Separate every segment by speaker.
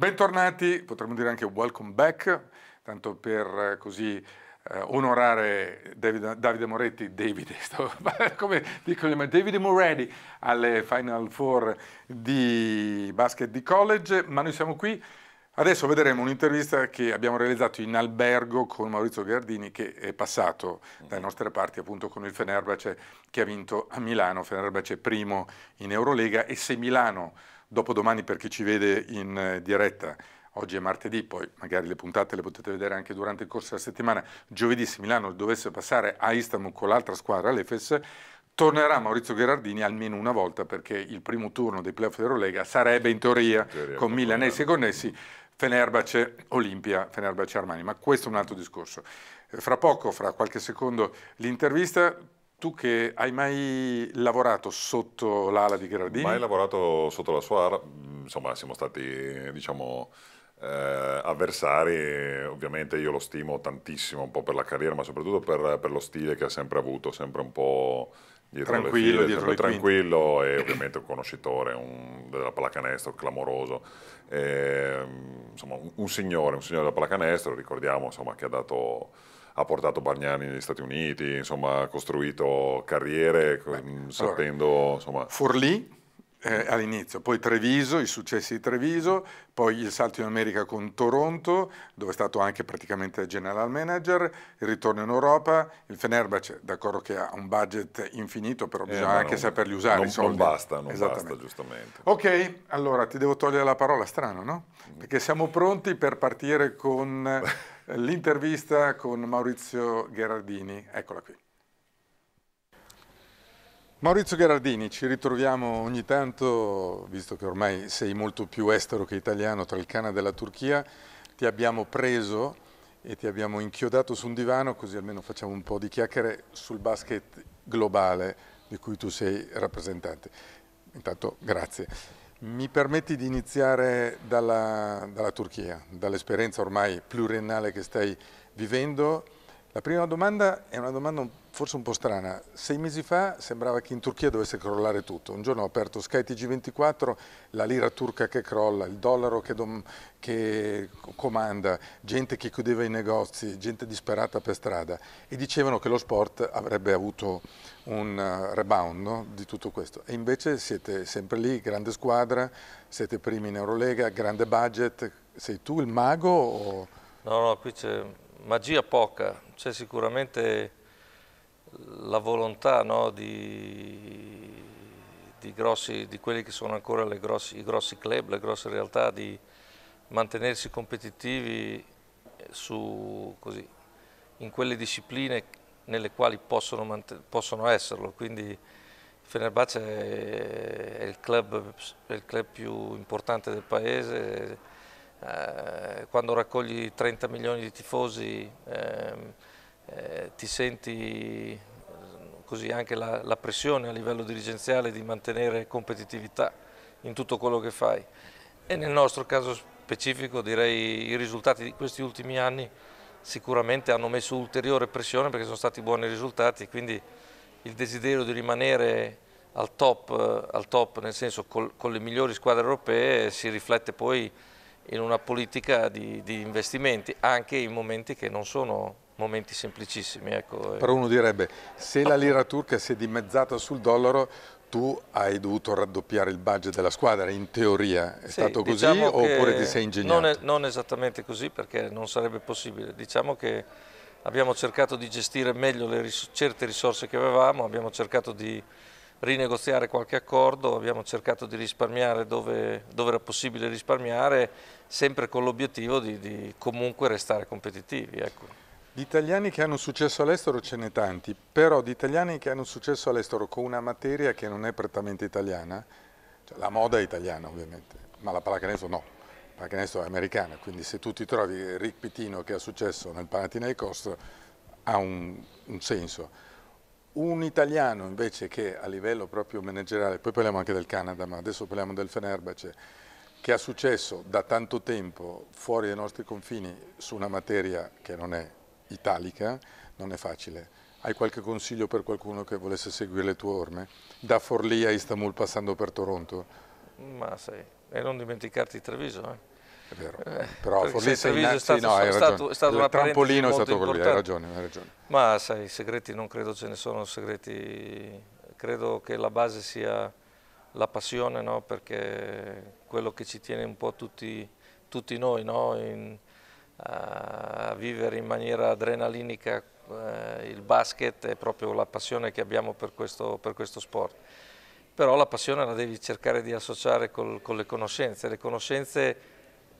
Speaker 1: Bentornati, potremmo dire anche welcome back, tanto per eh, così eh, onorare David, Davide Moretti, Davide, stavo, come dicono, Davide Moretti alle Final Four di basket di college, ma noi siamo qui. Adesso vedremo un'intervista che abbiamo realizzato in albergo con Maurizio Gardini che è passato dalle mm. nostre parti appunto con il Fenerbahce che ha vinto a Milano, Fenerbahce primo in Eurolega e se Milano dopodomani per chi ci vede in eh, diretta. Oggi è martedì, poi magari le puntate le potete vedere anche durante il corso della settimana. Giovedì, se Milano dovesse passare a Istanbul con l'altra squadra, l'Efes, tornerà Maurizio Gherardini almeno una volta perché il primo turno dei playoff dell'Eurolega sarebbe in teoria, in teoria con milanesi connessi Fenerbace Olimpia, Fenerbace Armani, ma questo è un altro discorso. Eh, fra poco, fra qualche secondo, l'intervista. Tu che hai mai lavorato sotto l'ala di Gherardini? Mai lavorato sotto la sua ala, mm, insomma siamo stati diciamo eh, avversari, ovviamente io lo stimo tantissimo un po' per la carriera ma soprattutto per, per lo stile che ha sempre avuto, sempre un po' dietro tranquillo, file, dietro tranquillo e ovviamente un conoscitore un, della pallacanestro clamoroso. E, mm, insomma un, un, signore, un signore della pallacanestro, ricordiamo insomma, che ha dato ha portato Bargnani negli Stati Uniti, insomma ha costruito carriere Beh, sapendo... Allora, insomma... Forlì eh, all'inizio, poi Treviso, i successi di Treviso, poi il salto in America con Toronto, dove è stato anche praticamente general manager, il ritorno in Europa, il Fenerbahce, d'accordo che ha un budget infinito, però eh, bisogna eh, anche non, saperli usare. Non, non basta, non basta, giustamente. Ok, allora ti devo togliere la parola, strano, no? Mm. Perché siamo pronti per partire con... l'intervista con Maurizio Gherardini, eccola qui. Maurizio Gherardini, ci ritroviamo ogni tanto, visto che ormai sei molto più estero che italiano, tra il Canada e la Turchia, ti abbiamo preso e ti abbiamo inchiodato su un divano, così almeno facciamo un po' di chiacchiere sul basket globale di cui tu sei rappresentante. Intanto grazie. Mi permetti di iniziare dalla, dalla Turchia, dall'esperienza ormai pluriennale che stai vivendo la prima domanda è una domanda forse un po' strana. Sei mesi fa sembrava che in Turchia dovesse crollare tutto. Un giorno ho aperto Sky TG24, la lira turca che crolla, il dollaro che, che comanda, gente che chiudeva i negozi, gente disperata per strada e dicevano che lo sport avrebbe avuto un eh, rebound no? di tutto questo. E invece siete sempre lì, grande squadra, siete primi in Eurolega, grande budget. Sei tu il mago? O...
Speaker 2: No, no, qui c'è magia poca, c'è sicuramente la volontà no, di, di, grossi, di, quelli che sono ancora grossi, i grossi club, le grosse realtà, di mantenersi competitivi su, così, in quelle discipline nelle quali possono, possono esserlo. Quindi Fenerbahce è il, club, è il club più importante del paese eh, quando raccogli 30 milioni di tifosi ehm, eh, ti senti eh, così anche la, la, pressione a livello dirigenziale di mantenere competitività in tutto quello che fai e nel nostro caso specifico direi i risultati di questi ultimi anni sicuramente hanno messo ulteriore pressione perché sono stati buoni risultati e quindi il desiderio di rimanere al top, eh, al top nel senso col, con le migliori squadre europee si riflette poi in una politica di, di, investimenti, anche in momenti che non sono momenti semplicissimi. Ecco. Eh. Però uno
Speaker 1: direbbe, se la lira turca si è dimezzata sul dollaro, tu hai dovuto raddoppiare il budget della squadra, in teoria è sì, stato così diciamo oppure ti sei ingegnato? Non, è,
Speaker 2: non esattamente così perché non sarebbe possibile, diciamo che abbiamo cercato di gestire meglio ris certe risorse che avevamo, abbiamo cercato di rinegoziare qualche accordo, abbiamo cercato di risparmiare dove, dove era possibile risparmiare, sempre con l'obiettivo di, di, comunque restare competitivi. Ecco.
Speaker 1: Di italiani che hanno successo all'estero ce n'è tanti, però di italiani che hanno successo all'estero con una materia che non è prettamente italiana, cioè la moda è italiana ovviamente, ma la pallacanestro no, la pallacanestro è americana, quindi se tu ti trovi Rick Pitino che ha successo nel Panathinaikos ha un, un senso un italiano invece che a livello proprio manageriale, poi parliamo anche del Canada, ma adesso parliamo del Fenerbahce, che ha successo da tanto tempo fuori dai nostri confini su una materia che non è italica, non è facile. Hai qualche consiglio per qualcuno che volesse seguire le tue orme? Da Forlì a Istanbul passando per Toronto?
Speaker 2: Ma sai, e non dimenticarti Treviso, eh? È vero, eh, però forse Forlì sei è stato, no, hai stato, è stato il trampolino è stato quello, hai ragione, hai ragione. Ma sai, i segreti non credo ce ne sono, segreti, credo che la base sia la passione, no? perché quello che ci tiene un po' tutti, tutti noi no? in, a vivere in maniera adrenalinica eh, il basket è proprio la passione che abbiamo per questo, per questo sport. Però la passione la devi cercare di associare col, con le conoscenze, le conoscenze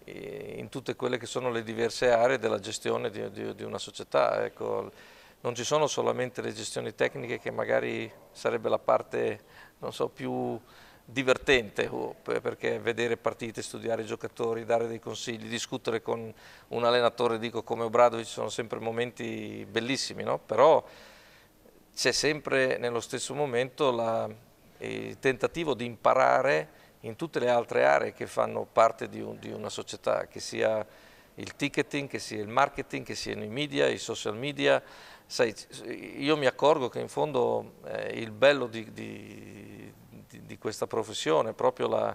Speaker 2: in tutte quelle che sono le diverse aree della gestione di, di, di una società. Ecco, non ci sono solamente le gestioni tecniche che magari sarebbe la parte so, più divertente oh, perché vedere partite, studiare i giocatori, dare dei consigli, discutere con un allenatore dico, come Obradovic sono sempre momenti bellissimi, no? però c'è sempre nello stesso momento la, il tentativo di imparare in tutte le altre aree che fanno parte di, un, di, una società, che sia il ticketing, che sia il marketing, che siano i media, i social media. Sai, io mi accorgo che in fondo eh, il bello di, di, di, questa professione è proprio la,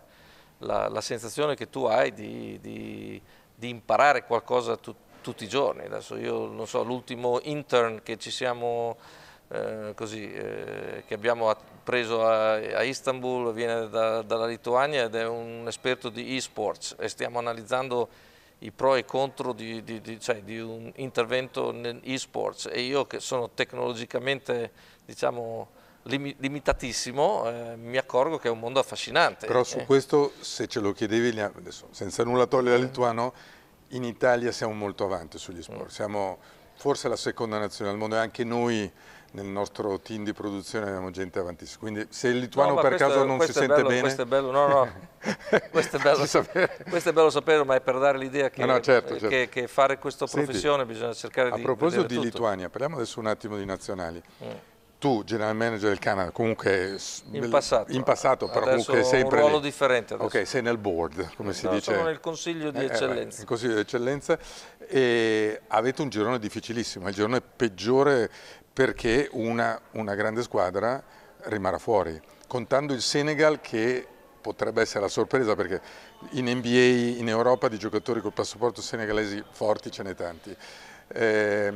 Speaker 2: la, la sensazione che tu hai di, imparare qualcosa tu, tutti i giorni. Adesso io non so, l'ultimo intern che ci siamo eh, così, eh, che abbiamo preso a, a Istanbul, viene da, dalla Lituania ed è un esperto di e-sports e stiamo analizzando i pro e i contro di, di, di, cioè, di un intervento in e-sports e io che sono tecnologicamente diciamo, lim limitatissimo eh, mi accorgo che è un mondo affascinante. Però su eh.
Speaker 1: questo se ce lo chiedevi, adesso, senza nulla togliere al eh. lituano, in Italia siamo molto avanti sugli sport, mm. siamo forse la seconda nazione al mondo e anche noi nel nostro team di produzione abbiamo gente avanti. Quindi se il lituano no, per questo, caso non si sente bello, bene... Questo è bello, no, no,
Speaker 2: questo, è bello, sapere. questo è bello sapere, ma è per dare l'idea che, no, no, certo, eh, certo. che, che, fare questa professione Senti, bisogna cercare di... A proposito di tutto. Lituania,
Speaker 1: parliamo adesso un attimo di nazionali. Mm. Tu, general manager del Canada, comunque in passato, in passato però comunque sempre un ruolo lì. differente. Adesso. Ok, sei nel board, come si no, dice. Sono nel consiglio di eh, eh eccellenza. il consiglio di eccellenza e avete un girone difficilissimo, il girone peggiore perché una, una grande squadra rimarrà fuori, contando il Senegal che potrebbe essere la sorpresa perché in NBA, in Europa, di giocatori col passaporto senegalesi forti ce n'è tanti. Eh,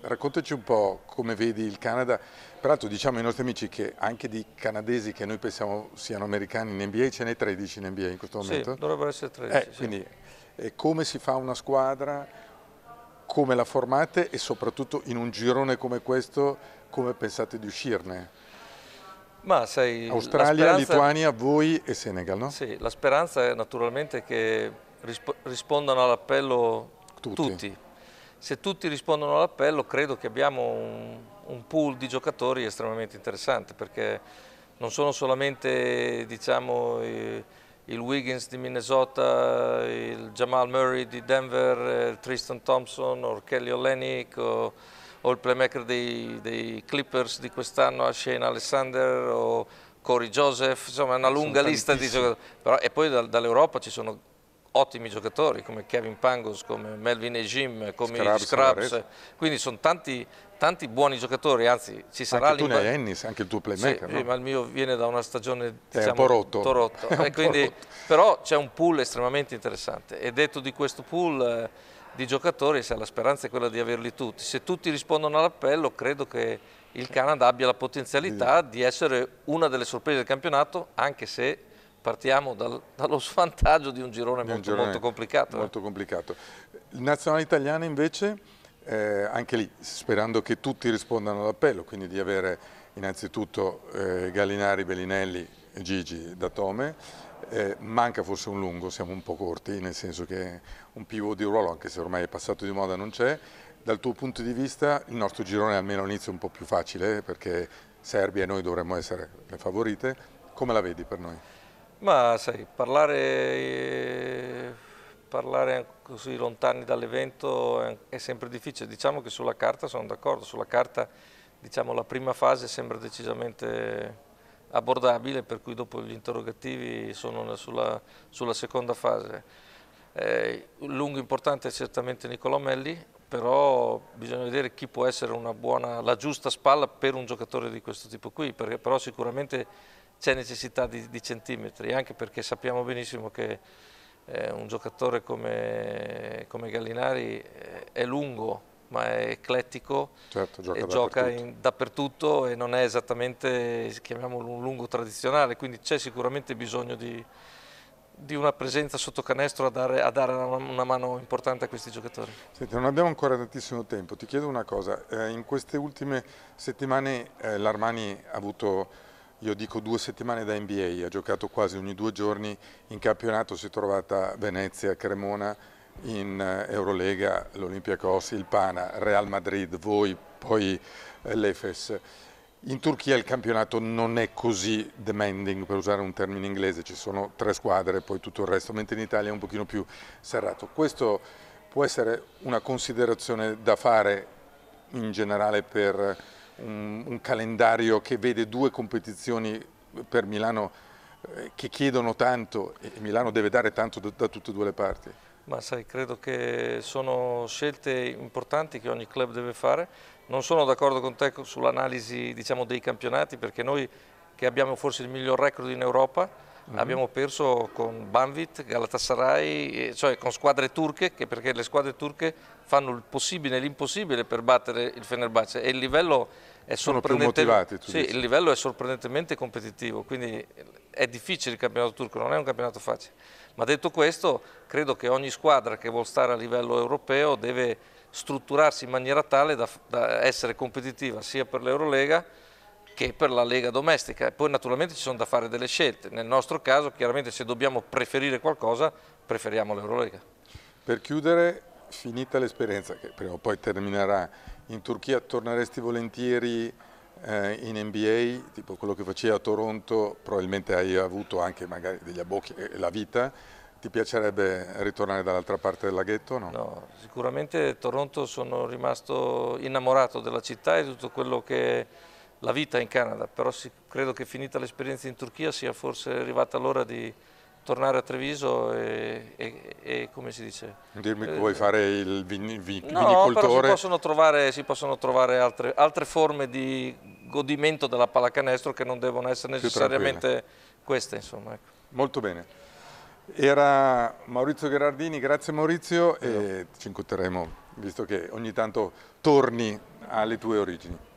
Speaker 1: raccontaci un po' come vedi il Canada, peraltro diciamo ai nostri amici che anche di canadesi che noi pensiamo siano americani in NBA ce n'è 13 in NBA in questo momento. Sì, dovrebbero
Speaker 2: essere 13. Eh, sì. Quindi
Speaker 1: eh, come si fa una squadra? come la formate e soprattutto in un girone come questo come pensate di uscirne?
Speaker 2: Ma sai, Australia, speranza... Lituania,
Speaker 1: voi e Senegal, no? Sì,
Speaker 2: la speranza è naturalmente che risp rispondano all'appello tutti. tutti. Se tutti rispondono all'appello credo che abbiamo un, un, pool di giocatori estremamente interessante perché non sono solamente diciamo, eh, il Wiggins di Minnesota, il Jamal Murray di Denver, il Tristan Thompson, o Kelly Olenek, o, o, il playmaker dei, dei Clippers di quest'anno, Shane Alexander, o Corey Joseph, insomma è una lunga lista di giocatori. Però, e poi dall'Europa ci sono ottimi giocatori come Kevin Pangos, come Melvin Ejim, come Scrubs, Scrubs. quindi sono tanti, tanti, buoni giocatori, anzi ci sarà... Anche tu ne hai Ennis, anche il tuo playmaker, sì, no? ma il mio viene da una stagione eh, diciamo, un po' rotto, po rotto. Po quindi, rotto. però c'è un pool estremamente interessante e detto di questo pool eh, di giocatori se la speranza è quella di averli tutti, se tutti rispondono all'appello credo che il Canada abbia la potenzialità di essere una delle sorprese del campionato anche se partiamo dal, dallo svantaggio di un girone, molto, un girone molto, complicato. Eh. Molto
Speaker 1: eh. complicato. Il nazionale italiano invece, eh, anche lì, sperando che tutti rispondano all'appello, quindi di avere innanzitutto eh, Gallinari, Bellinelli, e Gigi, Datome, eh, manca forse un lungo, siamo un po' corti, nel senso che un pivot di ruolo, anche se ormai è passato di moda, non c'è. Dal tuo punto di vista il nostro girone almeno all'inizio è un po' più facile, perché Serbia e noi dovremmo essere le favorite. Come la vedi per noi?
Speaker 2: Ma sai, parlare, eh, parlare così lontani dall'evento è sempre difficile. Diciamo che sulla carta sono d'accordo, sulla carta diciamo, la prima fase sembra decisamente abbordabile, per cui dopo gli interrogativi sono sulla, sulla seconda fase. Eh, lungo importante è certamente Nicolò Melli, però bisogna vedere chi può essere una buona, la giusta spalla per un giocatore di questo tipo qui, perché però sicuramente c'è necessità di, di, centimetri, anche perché sappiamo benissimo che eh, un giocatore come, come, Gallinari eh, è lungo, ma è eclettico certo, gioca e dappertutto. gioca in, dappertutto e non è esattamente, chiamiamolo, un lungo tradizionale, quindi c'è sicuramente bisogno di, di una presenza sotto canestro a dare, a dare una, una, mano importante a questi giocatori.
Speaker 1: Senti, non abbiamo ancora tantissimo tempo, ti chiedo una cosa, eh, in queste ultime settimane eh, l'Armani ha avuto io dico due settimane da NBA, ha giocato quasi ogni due giorni in campionato, si è trovata Venezia, Cremona, in eh, Eurolega, l'Olympiacos, il Pana, Real Madrid, voi, poi eh, l'Efes. In Turchia il campionato non è così demanding, per usare un termine inglese, ci sono tre squadre e poi tutto il resto, mentre in Italia è un pochino più serrato. Questo può essere una considerazione da fare in generale per un, un calendario che vede due competizioni per Milano eh, che chiedono tanto e Milano deve dare tanto da, da tutte e due le parti?
Speaker 2: Ma sai, credo che sono scelte importanti che ogni club deve fare. Non sono d'accordo con te sull'analisi diciamo, dei campionati perché noi che abbiamo forse il miglior record in Europa -huh. Mhm. abbiamo perso con Banvit, Galatasaray, cioè con squadre turche, perché le squadre turche fanno il possibile e l'impossibile per battere il Fenerbahce e il livello è, sorprendente... sì, il livello è sorprendentemente competitivo, quindi è difficile il campionato turco, non è un campionato facile. Ma detto questo, credo che ogni squadra che vuole stare a livello europeo deve strutturarsi in maniera tale da, da essere competitiva sia per l'Eurolega che per la Lega domestica. E poi naturalmente ci sono da fare delle scelte. Nel nostro caso, chiaramente, se dobbiamo preferire qualcosa, preferiamo l'Eurolega.
Speaker 1: Per chiudere, finita l'esperienza, che prima o poi terminerà, in Turchia torneresti volentieri eh, in NBA, tipo quello che facevi a Toronto, probabilmente hai avuto anche magari degli abbocchi e la vita, ti piacerebbe ritornare dall'altra parte del laghetto? No? no,
Speaker 2: sicuramente Toronto sono rimasto innamorato della città e di tutto quello che la vita in Canada, però si, credo che finita l'esperienza in Turchia sia forse arrivata l'ora di tornare a Treviso e, e, e, come si dice? Dirmi che eh, vuoi fare
Speaker 1: il vinicoltore? No, però si
Speaker 2: possono trovare, si possono trovare altre, altre, forme di godimento della pallacanestro che non devono essere necessariamente queste. Insomma, ecco.
Speaker 1: Molto bene. Era Maurizio Gherardini, grazie Maurizio e ci incontreremo visto che ogni tanto torni alle tue origini.